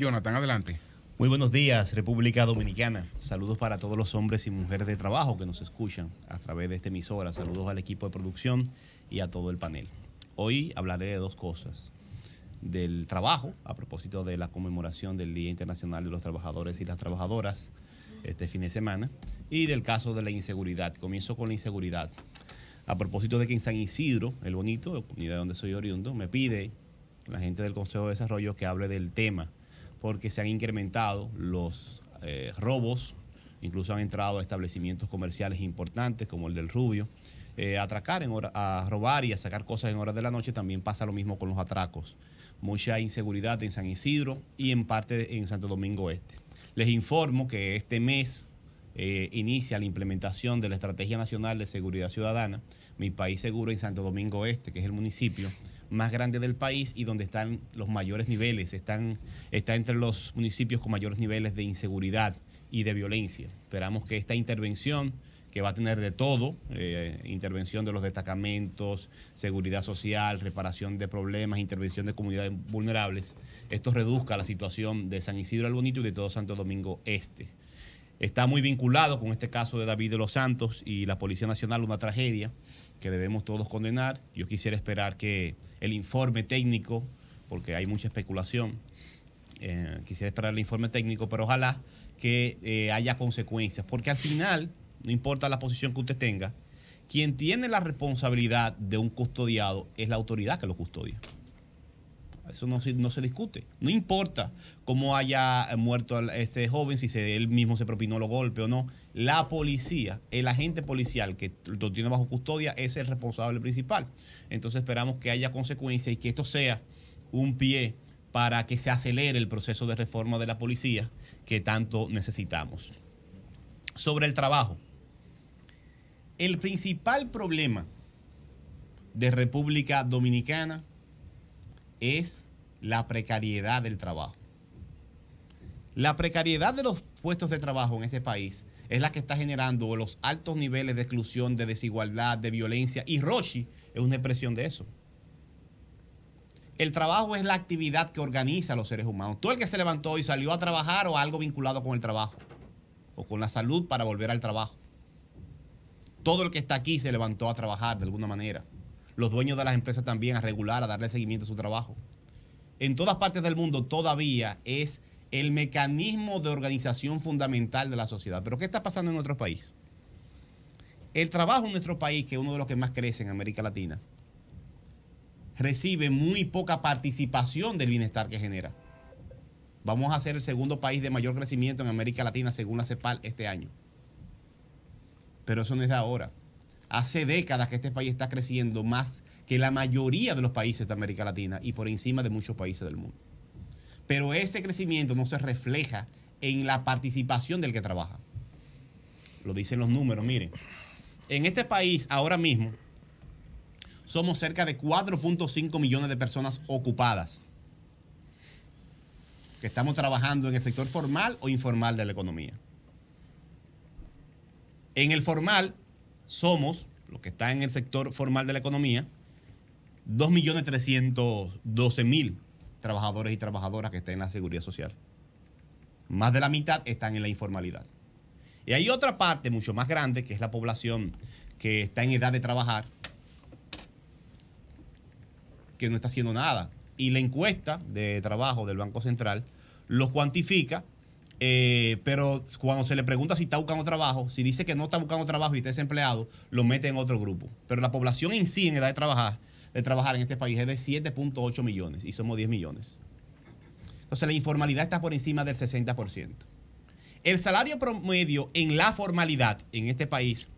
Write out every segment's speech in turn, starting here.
Jonathan, adelante. Muy buenos días, República Dominicana. Saludos para todos los hombres y mujeres de trabajo que nos escuchan a través de esta emisora. Saludos al equipo de producción y a todo el panel. Hoy hablaré de dos cosas. Del trabajo, a propósito de la conmemoración del Día Internacional de los Trabajadores y las Trabajadoras este fin de semana, y del caso de la inseguridad. Comienzo con la inseguridad. A propósito de que en San Isidro, el bonito, la comunidad donde soy oriundo, me pide la gente del Consejo de Desarrollo que hable del tema porque se han incrementado los eh, robos, incluso han entrado a establecimientos comerciales importantes como el del Rubio. Eh, atracar, a robar y a sacar cosas en horas de la noche, también pasa lo mismo con los atracos. Mucha inseguridad en San Isidro y en parte en Santo Domingo Este. Les informo que este mes eh, inicia la implementación de la Estrategia Nacional de Seguridad Ciudadana, Mi País Seguro en Santo Domingo Este, que es el municipio más grande del país y donde están los mayores niveles, están, está entre los municipios con mayores niveles de inseguridad y de violencia. Esperamos que esta intervención que va a tener de todo, eh, intervención de los destacamentos, seguridad social, reparación de problemas, intervención de comunidades vulnerables, esto reduzca la situación de San Isidro del Bonito y de todo Santo Domingo Este está muy vinculado con este caso de David de los Santos y la Policía Nacional, una tragedia que debemos todos condenar. Yo quisiera esperar que el informe técnico, porque hay mucha especulación, eh, quisiera esperar el informe técnico, pero ojalá que eh, haya consecuencias, porque al final, no importa la posición que usted tenga, quien tiene la responsabilidad de un custodiado es la autoridad que lo custodia. Eso no, se discute. No importa cómo haya muerto este joven, si él mismo se propinó los golpes o no. La policía, el agente policial que lo tiene bajo custodia, es el responsable principal. Entonces esperamos que haya consecuencias y que esto sea un pie para que se acelere el proceso de reforma de la policía que tanto necesitamos. Sobre el trabajo. El principal problema de República Dominicana es la precariedad del trabajo. La precariedad de los puestos de trabajo en este país es la que está generando los altos niveles de exclusión, de desigualdad, de violencia. Y Roshi es una expresión de eso. El trabajo es la actividad que organiza a los seres humanos. Todo el que se levantó y salió a trabajar o algo vinculado con el trabajo o con la salud para volver al trabajo. Todo el que está aquí se levantó a trabajar de alguna manera los dueños de las empresas también a regular, a darle seguimiento a su trabajo. En todas partes del mundo todavía es el mecanismo de organización fundamental de la sociedad. Pero ¿qué está pasando en nuestro país? El trabajo en nuestro país, que es uno de los que más crece en América Latina, recibe muy poca participación del bienestar que genera. Vamos a ser el segundo país de mayor crecimiento en América Latina según la CEPAL este año. Pero eso no es de ahora. Hace décadas que este país está creciendo más que la mayoría de los países de América Latina y por encima de muchos países del mundo. Pero ese crecimiento no se refleja en la participación del que trabaja. Lo dicen los números, miren. En este país ahora mismo somos cerca de 4.5 millones de personas ocupadas que estamos trabajando en el sector formal o informal de la economía. En el formal somos, lo que está en el sector formal de la economía, 2.312.000 trabajadores y trabajadoras que están en la seguridad social. Más de la mitad están en la informalidad. Y hay otra parte mucho más grande, que es la población que está en edad de trabajar, que no está haciendo nada. Y la encuesta de trabajo del Banco Central lo cuantifica eh, pero cuando se le pregunta si está buscando trabajo, si dice que no está buscando trabajo y está desempleado, lo mete en otro grupo. Pero la población en sí en edad de trabajar, de trabajar en este país es de 7.8 millones y somos 10 millones. Entonces la informalidad está por encima del 60%. El salario promedio en la formalidad en este país,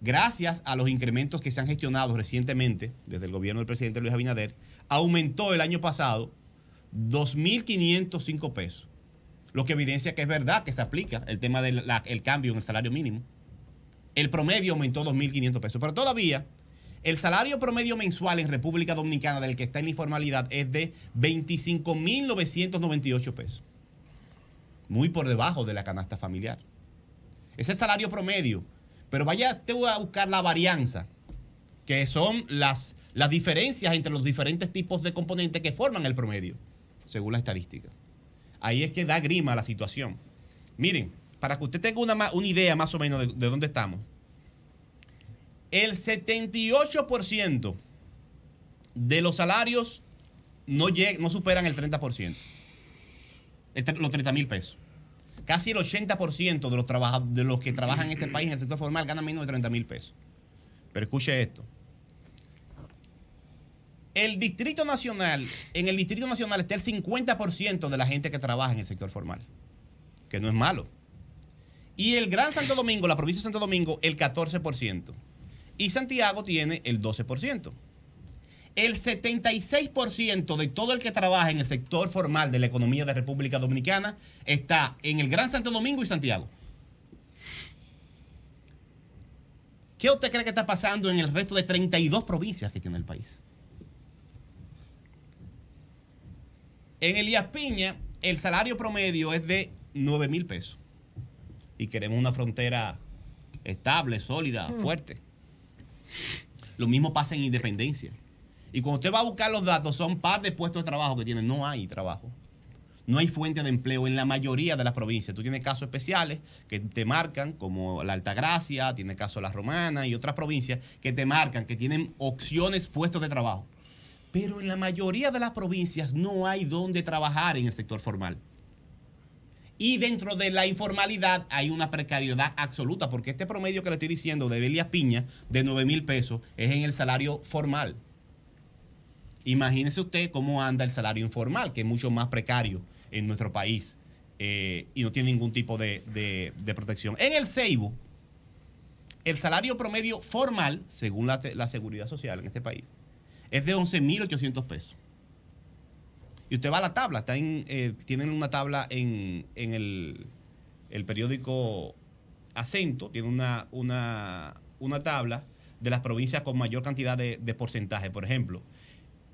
gracias a los incrementos que se han gestionado recientemente desde el gobierno del presidente Luis Abinader, aumentó el año pasado 2.505 pesos lo que evidencia que es verdad que se aplica el tema del cambio en el salario mínimo. El promedio aumentó 2.500 pesos, pero todavía el salario promedio mensual en República Dominicana del que está en informalidad es de 25.998 pesos, muy por debajo de la canasta familiar. Es el salario promedio, pero vaya te voy a buscar la varianza, que son las, las diferencias entre los diferentes tipos de componentes que forman el promedio, según la estadística ahí es que da grima la situación. Miren, para que usted tenga una, una idea más o menos de, dónde estamos, el 78% de los salarios no, no superan el 30%, los 30 mil pesos. Casi el 80% de los, de los que trabajan en este país en el sector formal ganan menos de 30 mil pesos. Pero escuche esto, el Distrito Nacional, en el Distrito Nacional está el 50% de la gente que trabaja en el sector formal, que no es malo. Y el Gran Santo Domingo, la provincia de Santo Domingo, el 14%. Y Santiago tiene el 12%. El 76% de todo el que trabaja en el sector formal de la economía de República Dominicana está en el Gran Santo Domingo y Santiago. ¿Qué usted cree que está pasando en el resto de 32 provincias que tiene el país? En Elías Piña, el salario promedio es de 9 mil pesos. Y queremos una frontera estable, sólida, mm. fuerte. Lo mismo pasa en Independencia. Y cuando usted va a buscar los datos, son par de puestos de trabajo que tienen. No hay trabajo. No hay fuente de empleo en la mayoría de las provincias. Tú tienes casos especiales que te marcan, como la Altagracia, tiene casos la Romana y otras provincias que te marcan, que tienen opciones, puestos de trabajo. Pero en la mayoría de las provincias no hay dónde trabajar en el sector formal. Y dentro de la informalidad hay una precariedad absoluta, porque este promedio que le estoy diciendo de Belia Piña de 9 mil pesos es en el salario formal. Imagínese usted cómo anda el salario informal, que es mucho más precario en nuestro país eh, y no tiene ningún tipo de, protección. En el Ceibo, el salario promedio formal, según la seguridad social en este país, es de 11.800 pesos. Y usted va a la tabla, está eh, tienen una tabla en, el, periódico Acento, tiene una, una, tabla de las provincias con mayor cantidad de, porcentaje. Por ejemplo,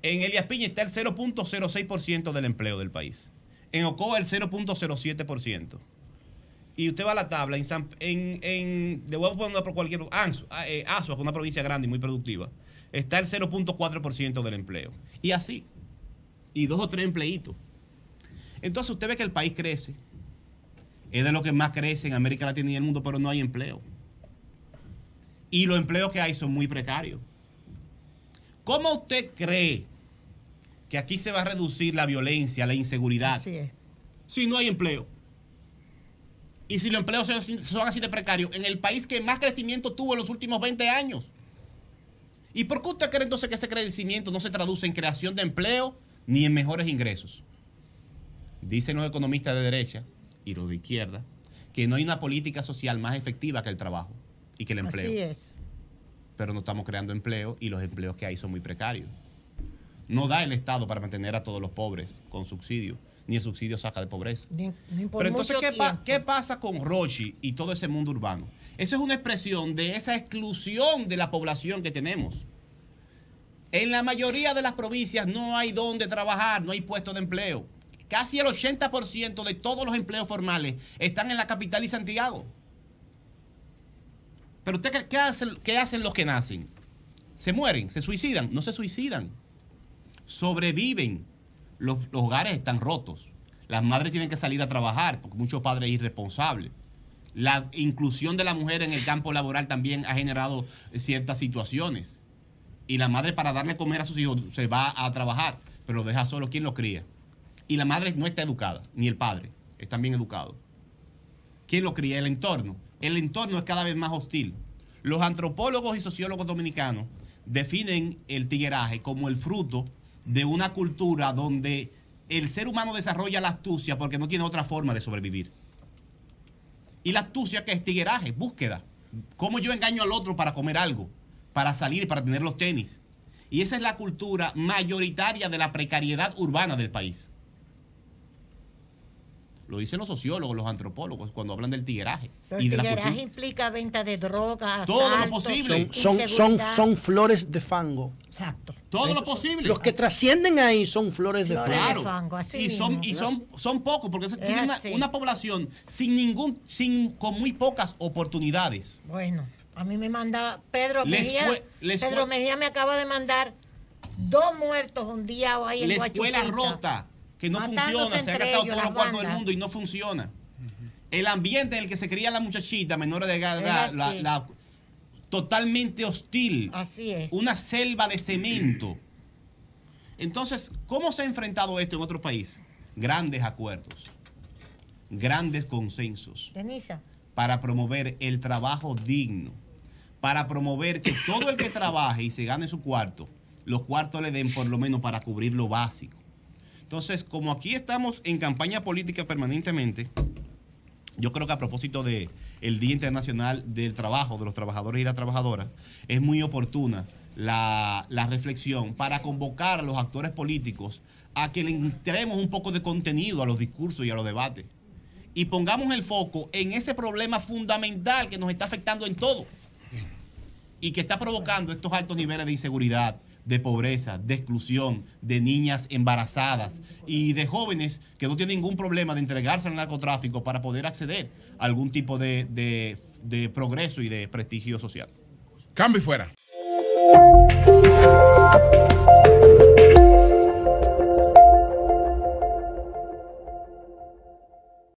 en Elías Piña está el 0.06% del empleo del país. En Ocoa el 0.07% y usted va a la tabla, en, en, le voy por cualquier, Anso, ah, eh, una provincia grande y muy productiva, está el 0.4% del empleo. Y así, y dos o tres empleitos. Entonces usted ve que el país crece, es de lo que más crece en América Latina y en el mundo, pero no hay empleo. Y los empleos que hay son muy precarios. ¿Cómo usted cree que aquí se va a reducir la violencia, la inseguridad? Si no hay empleo y si los empleos son así de precarios, en el país que más crecimiento tuvo en los últimos 20 años. ¿Y por qué usted cree entonces que ese crecimiento no se traduce en creación de empleo ni en mejores ingresos? Dicen los economistas de derecha y los de izquierda que no hay una política social más efectiva que el trabajo y que el empleo. Así es. Pero no estamos creando empleo y los empleos que hay son muy precarios. No da el Estado para mantener a todos los pobres con subsidio ni el subsidio saca de pobreza. Pero entonces, ¿qué, pasa con Rochi y todo ese mundo urbano? Eso es una expresión de esa exclusión de la población que tenemos. En la mayoría de las provincias no hay dónde trabajar, no hay puestos de empleo. Casi el 80% de todos los empleos formales están en la capital y Santiago. Pero usted, ¿qué qué hacen los que nacen? ¿Se mueren? ¿Se suicidan? No se suicidan. Sobreviven los, hogares están rotos. Las madres tienen que salir a trabajar, porque muchos padres irresponsables. La inclusión de la mujer en el campo laboral también ha generado ciertas situaciones. Y la madre para darle comer a sus hijos se va a trabajar, pero lo deja solo quien lo cría. Y la madre no está educada, ni el padre, Está bien educado ¿Quién lo cría? El entorno. El entorno es cada vez más hostil. Los antropólogos y sociólogos dominicanos definen el tigueraje como el fruto de una cultura donde el ser humano desarrolla la astucia porque no tiene otra forma de sobrevivir. Y la astucia que es tigueraje, búsqueda. ¿Cómo yo engaño al otro para comer algo, para salir, y para tener los tenis? Y esa es la cultura mayoritaria de la precariedad urbana del país. Lo dicen los sociólogos, los antropólogos, cuando hablan del tigueraje. y el tigueraje implica venta de drogas, todo lo posible. Son, son, son, flores de fango. Exacto. Todo lo posible. Los que trascienden ahí son flores, de fango. Claro. y son, y son, son pocos, porque es una, población sin ningún, sin, con muy pocas oportunidades. Bueno, a mí me mandaba... Pedro les Pedro Mejía me acaba de mandar dos muertos un día ahí en La escuela rota que no funciona. Se ha gastado todos los cuartos del mundo y no funciona. El ambiente en el que se cría la muchachita menor de edad, totalmente hostil. Así es. Una selva de cemento. Entonces, ¿cómo se ha enfrentado esto en otros países? Grandes acuerdos, grandes consensos. Denisa. Para promover el trabajo digno, para promover que todo el que trabaje y se gane su cuarto, los cuartos le den por lo menos para cubrir lo básico. Entonces, como aquí estamos en campaña política permanentemente, yo creo que a propósito del el Día Internacional del Trabajo, de los trabajadores y las trabajadoras, es muy oportuna la, la reflexión para convocar a los actores políticos a que le entremos un poco de contenido a los discursos y a los debates. Y pongamos el foco en ese problema fundamental que nos está afectando en todo y que está provocando estos altos niveles de inseguridad, de pobreza, de exclusión, de niñas embarazadas y de jóvenes que no tienen ningún problema de entregarse al narcotráfico para poder acceder a algún tipo de, progreso y de prestigio social. Cambio y fuera.